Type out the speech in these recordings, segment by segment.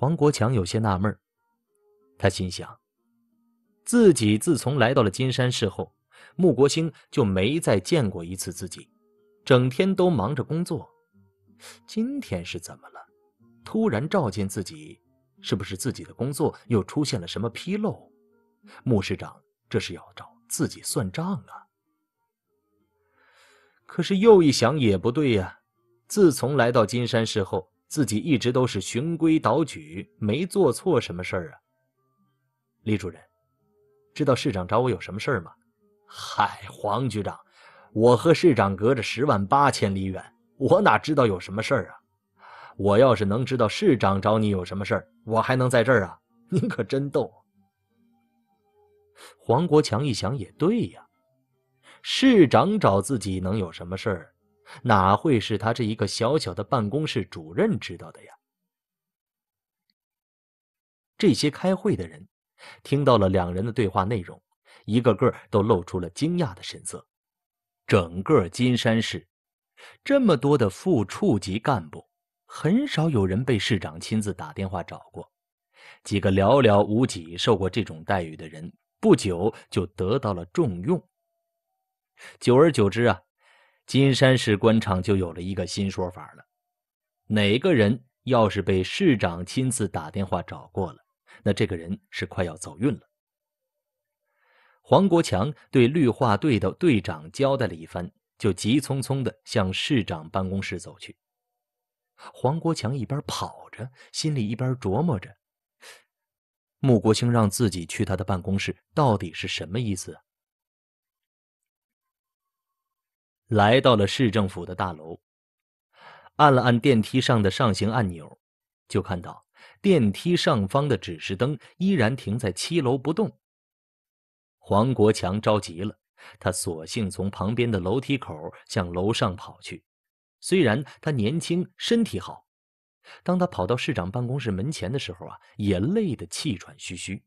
黄国强有些纳闷他心想：自己自从来到了金山市后，穆国兴就没再见过一次自己，整天都忙着工作。今天是怎么了？突然召见自己，是不是自己的工作又出现了什么纰漏？穆市长这是要找自己算账啊？可是又一想，也不对呀，自从来到金山市后。自己一直都是循规蹈矩，没做错什么事儿啊。李主任，知道市长找我有什么事儿吗？嗨，黄局长，我和市长隔着十万八千里远，我哪知道有什么事儿啊？我要是能知道市长找你有什么事儿，我还能在这儿啊？您可真逗。黄国强一想也对呀，市长找自己能有什么事儿？哪会是他这一个小小的办公室主任知道的呀？这些开会的人，听到了两人的对话内容，一个个都露出了惊讶的神色。整个金山市，这么多的副处级干部，很少有人被市长亲自打电话找过。几个寥寥无几受过这种待遇的人，不久就得到了重用。久而久之啊。金山市官场就有了一个新说法了：哪个人要是被市长亲自打电话找过了，那这个人是快要走运了。黄国强对绿化队的队长交代了一番，就急匆匆地向市长办公室走去。黄国强一边跑着，心里一边琢磨着：穆国清让自己去他的办公室，到底是什么意思？来到了市政府的大楼，按了按电梯上的上行按钮，就看到电梯上方的指示灯依然停在七楼不动。黄国强着急了，他索性从旁边的楼梯口向楼上跑去。虽然他年轻，身体好，当他跑到市长办公室门前的时候啊，也累得气喘吁吁。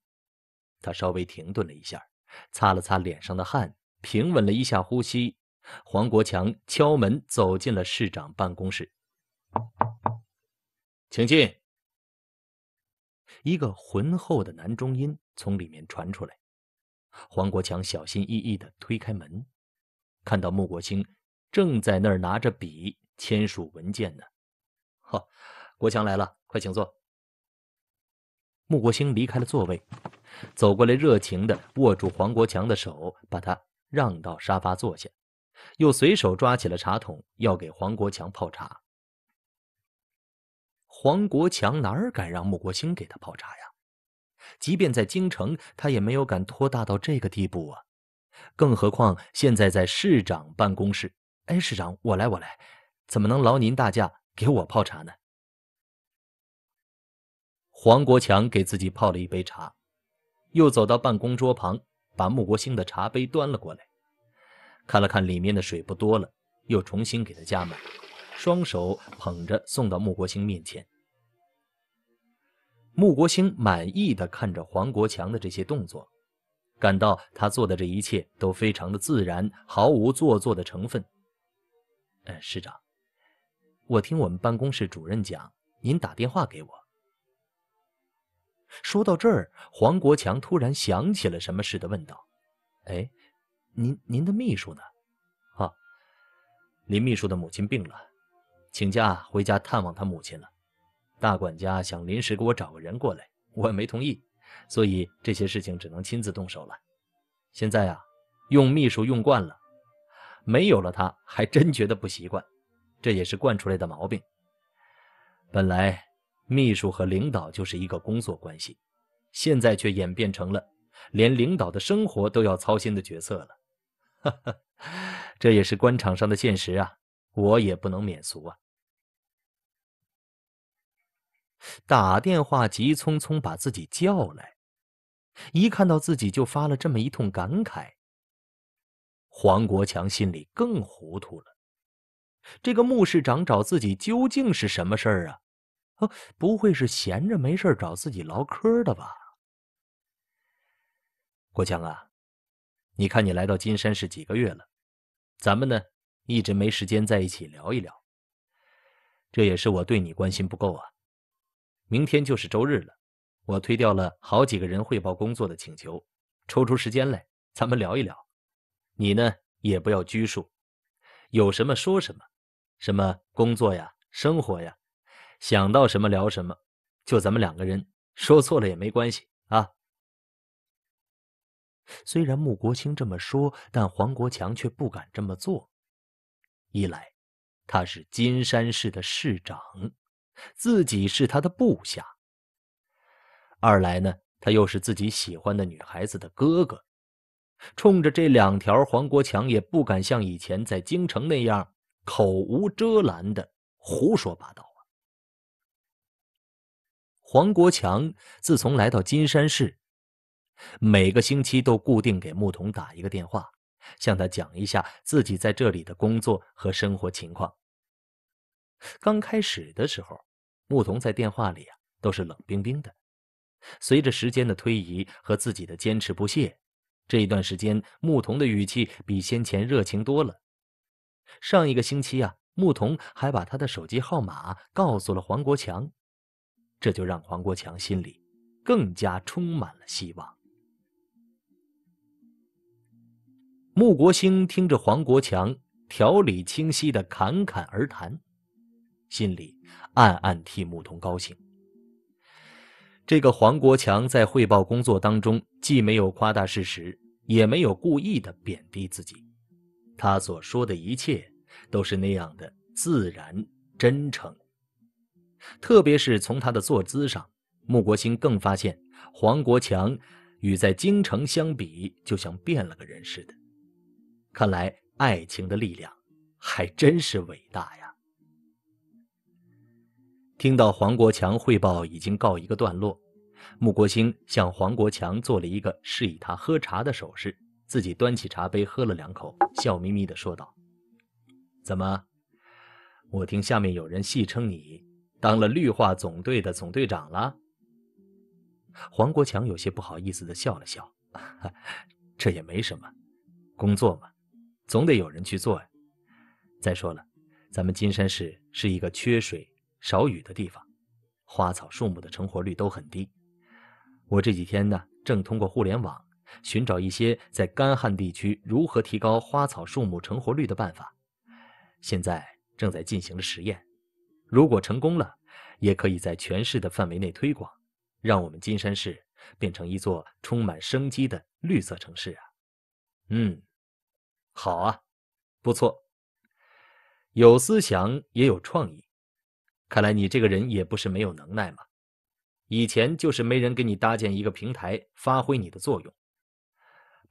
他稍微停顿了一下，擦了擦脸上的汗，平稳了一下呼吸。黄国强敲门走进了市长办公室，请进。一个浑厚的男中音从里面传出来。黄国强小心翼翼的推开门，看到穆国兴正在那儿拿着笔签署文件呢。哈，国强来了，快请坐。穆国兴离开了座位，走过来热情的握住黄国强的手，把他让到沙发坐下。又随手抓起了茶桶，要给黄国强泡茶。黄国强哪儿敢让穆国兴给他泡茶呀？即便在京城，他也没有敢托大到这个地步啊！更何况现在在市长办公室。哎，市长，我来，我来，怎么能劳您大驾给我泡茶呢？黄国强给自己泡了一杯茶，又走到办公桌旁，把穆国兴的茶杯端了过来。看了看里面的水不多了，又重新给他加满，双手捧着送到穆国兴面前。穆国兴满意的看着黄国强的这些动作，感到他做的这一切都非常的自然，毫无做作的成分。嗯，师长，我听我们办公室主任讲，您打电话给我。说到这儿，黄国强突然想起了什么似的问道：“哎。”您您的秘书呢？啊，林秘书的母亲病了，请假回家探望他母亲了。大管家想临时给我找个人过来，我也没同意，所以这些事情只能亲自动手了。现在啊，用秘书用惯了，没有了他还真觉得不习惯，这也是惯出来的毛病。本来秘书和领导就是一个工作关系，现在却演变成了连领导的生活都要操心的角色了。哈哈，这也是官场上的现实啊！我也不能免俗啊。打电话急匆匆把自己叫来，一看到自己就发了这么一通感慨。黄国强心里更糊涂了，这个穆市长找自己究竟是什么事儿啊？哦，不会是闲着没事找自己唠嗑的吧？国强啊！你看，你来到金山市几个月了，咱们呢一直没时间在一起聊一聊，这也是我对你关心不够啊。明天就是周日了，我推掉了好几个人汇报工作的请求，抽出时间来，咱们聊一聊。你呢也不要拘束，有什么说什么，什么工作呀、生活呀，想到什么聊什么，就咱们两个人，说错了也没关系啊。虽然穆国清这么说，但黄国强却不敢这么做。一来，他是金山市的市长，自己是他的部下；二来呢，他又是自己喜欢的女孩子的哥哥。冲着这两条，黄国强也不敢像以前在京城那样口无遮拦的胡说八道啊。黄国强自从来到金山市。每个星期都固定给牧童打一个电话，向他讲一下自己在这里的工作和生活情况。刚开始的时候，牧童在电话里啊都是冷冰冰的。随着时间的推移和自己的坚持不懈，这一段时间牧童的语气比先前热情多了。上一个星期啊，牧童还把他的手机号码告诉了黄国强，这就让黄国强心里更加充满了希望。穆国兴听着黄国强条理清晰的侃侃而谈，心里暗暗替牧童高兴。这个黄国强在汇报工作当中，既没有夸大事实，也没有故意的贬低自己，他所说的一切都是那样的自然真诚。特别是从他的坐姿上，穆国兴更发现黄国强与在京城相比，就像变了个人似的。看来爱情的力量还真是伟大呀！听到黄国强汇报已经告一个段落，穆国兴向黄国强做了一个示意他喝茶的手势，自己端起茶杯喝了两口，笑眯眯的说道：“怎么？我听下面有人戏称你当了绿化总队的总队长了。”黄国强有些不好意思的笑了笑：“ 这也没什么，工作嘛。”总得有人去做呀！再说了，咱们金山市是一个缺水少雨的地方，花草树木的成活率都很低。我这几天呢，正通过互联网寻找一些在干旱地区如何提高花草树木成活率的办法。现在正在进行着实验，如果成功了，也可以在全市的范围内推广，让我们金山市变成一座充满生机的绿色城市啊！嗯。好啊，不错。有思想也有创意，看来你这个人也不是没有能耐嘛。以前就是没人给你搭建一个平台，发挥你的作用。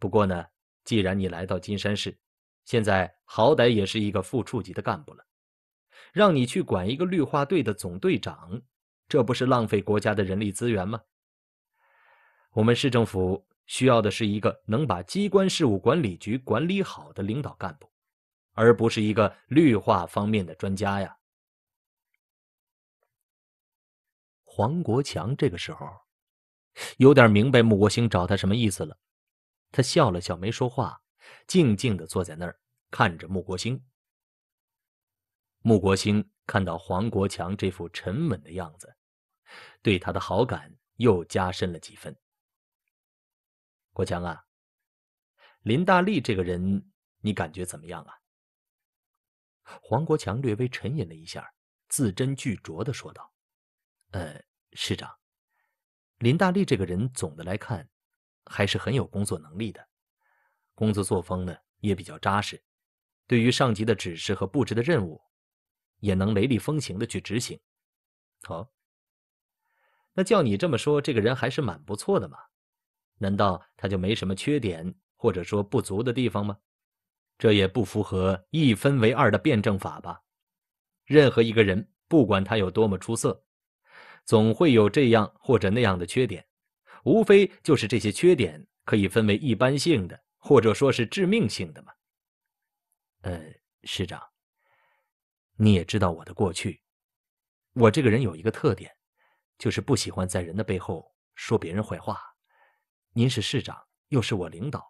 不过呢，既然你来到金山市，现在好歹也是一个副处级的干部了，让你去管一个绿化队的总队长，这不是浪费国家的人力资源吗？我们市政府。需要的是一个能把机关事务管理局管理好的领导干部，而不是一个绿化方面的专家呀。黄国强这个时候有点明白穆国兴找他什么意思了，他笑了笑，没说话，静静的坐在那儿看着穆国兴。穆国兴看到黄国强这副沉稳的样子，对他的好感又加深了几分。国强啊，林大力这个人，你感觉怎么样啊？黄国强略微沉吟了一下，字斟句酌的说道：“呃，市长，林大力这个人，总的来看，还是很有工作能力的，工作作风呢也比较扎实，对于上级的指示和布置的任务，也能雷厉风行的去执行。好，那叫你这么说，这个人还是蛮不错的嘛。”难道他就没什么缺点或者说不足的地方吗？这也不符合一分为二的辩证法吧？任何一个人，不管他有多么出色，总会有这样或者那样的缺点。无非就是这些缺点可以分为一般性的，或者说是致命性的嘛。呃，师长，你也知道我的过去，我这个人有一个特点，就是不喜欢在人的背后说别人坏话。您是市长，又是我领导，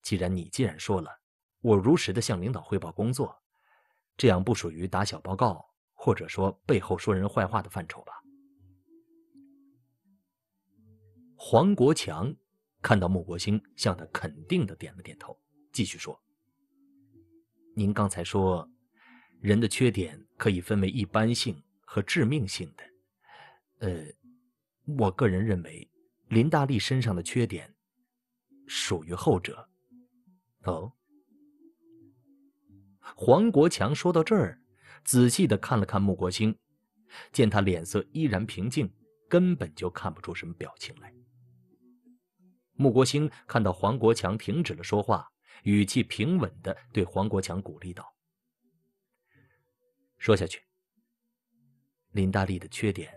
既然你既然说了，我如实的向领导汇报工作，这样不属于打小报告，或者说背后说人坏话的范畴吧？黄国强看到穆国兴向他肯定的点了点头，继续说：“您刚才说，人的缺点可以分为一般性和致命性的，呃，我个人认为。”林大力身上的缺点，属于后者。哦，黄国强说到这儿，仔细的看了看穆国兴，见他脸色依然平静，根本就看不出什么表情来。穆国兴看到黄国强停止了说话，语气平稳的对黄国强鼓励道：“说下去。林大力的缺点，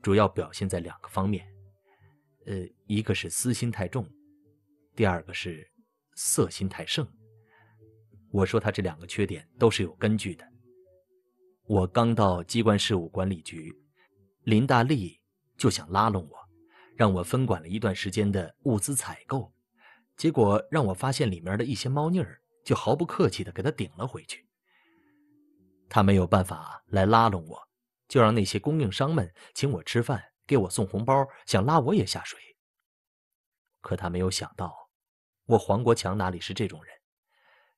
主要表现在两个方面。”呃，一个是私心太重，第二个是色心太盛。我说他这两个缺点都是有根据的。我刚到机关事务管理局，林大力就想拉拢我，让我分管了一段时间的物资采购，结果让我发现里面的一些猫腻儿，就毫不客气的给他顶了回去。他没有办法来拉拢我，就让那些供应商们请我吃饭。给我送红包，想拉我也下水，可他没有想到，我黄国强哪里是这种人，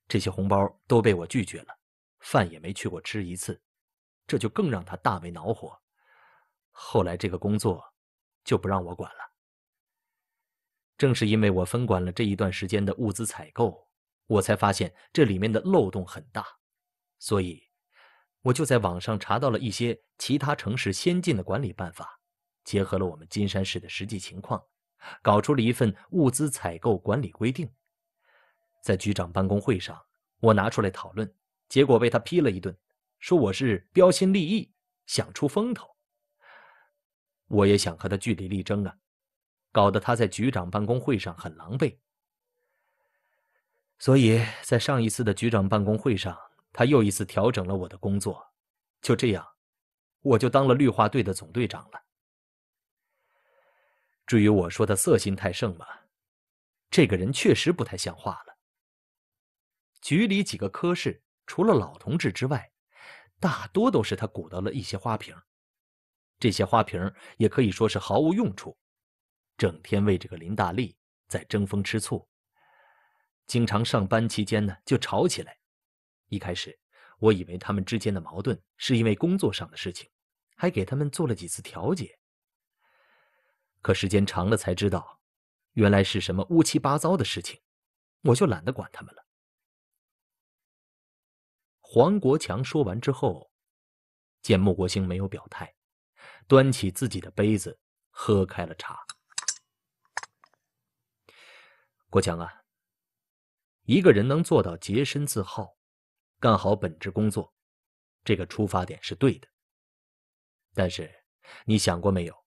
这些红包都被我拒绝了，饭也没去过吃一次，这就更让他大为恼火。后来这个工作就不让我管了。正是因为我分管了这一段时间的物资采购，我才发现这里面的漏洞很大，所以我就在网上查到了一些其他城市先进的管理办法。结合了我们金山市的实际情况，搞出了一份物资采购管理规定。在局长办公会上，我拿出来讨论，结果被他批了一顿，说我是标新立异，想出风头。我也想和他据理力争啊，搞得他在局长办公会上很狼狈。所以在上一次的局长办公会上，他又一次调整了我的工作，就这样，我就当了绿化队的总队长了。至于我说的色心太盛吧，这个人确实不太像话了。局里几个科室，除了老同志之外，大多都是他鼓捣了一些花瓶。这些花瓶也可以说是毫无用处，整天为这个林大力在争风吃醋。经常上班期间呢，就吵起来。一开始，我以为他们之间的矛盾是因为工作上的事情，还给他们做了几次调解。可时间长了才知道，原来是什么乌七八糟的事情，我就懒得管他们了。黄国强说完之后，见穆国兴没有表态，端起自己的杯子喝开了茶。国强啊，一个人能做到洁身自好，干好本职工作，这个出发点是对的。但是，你想过没有？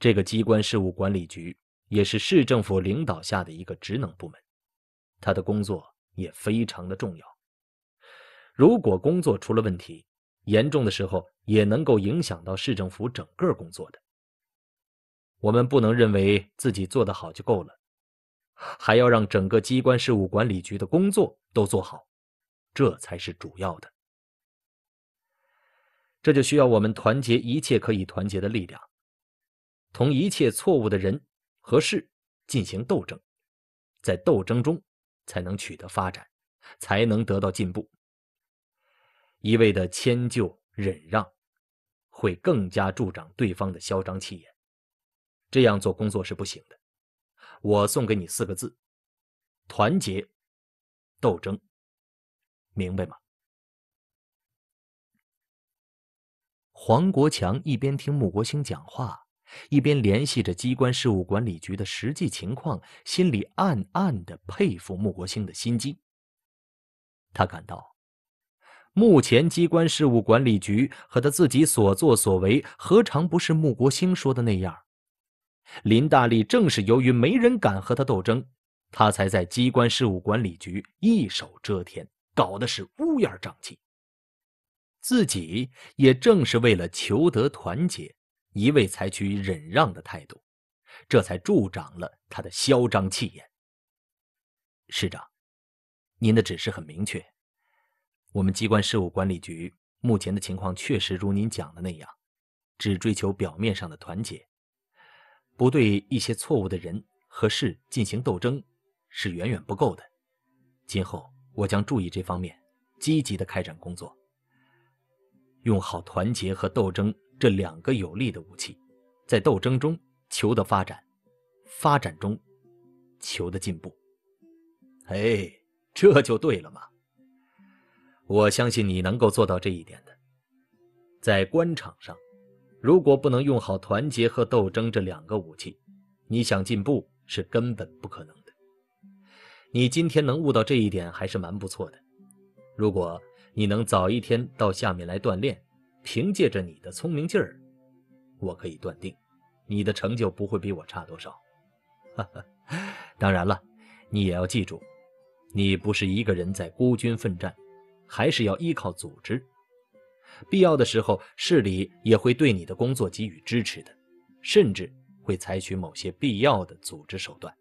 这个机关事务管理局也是市政府领导下的一个职能部门，他的工作也非常的重要。如果工作出了问题，严重的时候也能够影响到市政府整个工作的。我们不能认为自己做得好就够了，还要让整个机关事务管理局的工作都做好，这才是主要的。这就需要我们团结一切可以团结的力量。同一切错误的人和事进行斗争，在斗争中才能取得发展，才能得到进步。一味的迁就忍让，会更加助长对方的嚣张气焰，这样做工作是不行的。我送给你四个字：团结斗争。明白吗？黄国强一边听穆国兴讲话。一边联系着机关事务管理局的实际情况，心里暗暗的佩服穆国兴的心机。他感到，目前机关事务管理局和他自己所作所为，何尝不是穆国兴说的那样？林大力正是由于没人敢和他斗争，他才在机关事务管理局一手遮天，搞的是乌烟瘴气。自己也正是为了求得团结。一味采取忍让的态度，这才助长了他的嚣张气焰。师长，您的指示很明确，我们机关事务管理局目前的情况确实如您讲的那样，只追求表面上的团结，不对一些错误的人和事进行斗争是远远不够的。今后我将注意这方面，积极的开展工作，用好团结和斗争。这两个有力的武器，在斗争中求得发展，发展中求得进步。哎，这就对了嘛！我相信你能够做到这一点的。在官场上，如果不能用好团结和斗争这两个武器，你想进步是根本不可能的。你今天能悟到这一点，还是蛮不错的。如果你能早一天到下面来锻炼，凭借着你的聪明劲儿，我可以断定，你的成就不会比我差多少。当然了，你也要记住，你不是一个人在孤军奋战，还是要依靠组织。必要的时候，市里也会对你的工作给予支持的，甚至会采取某些必要的组织手段。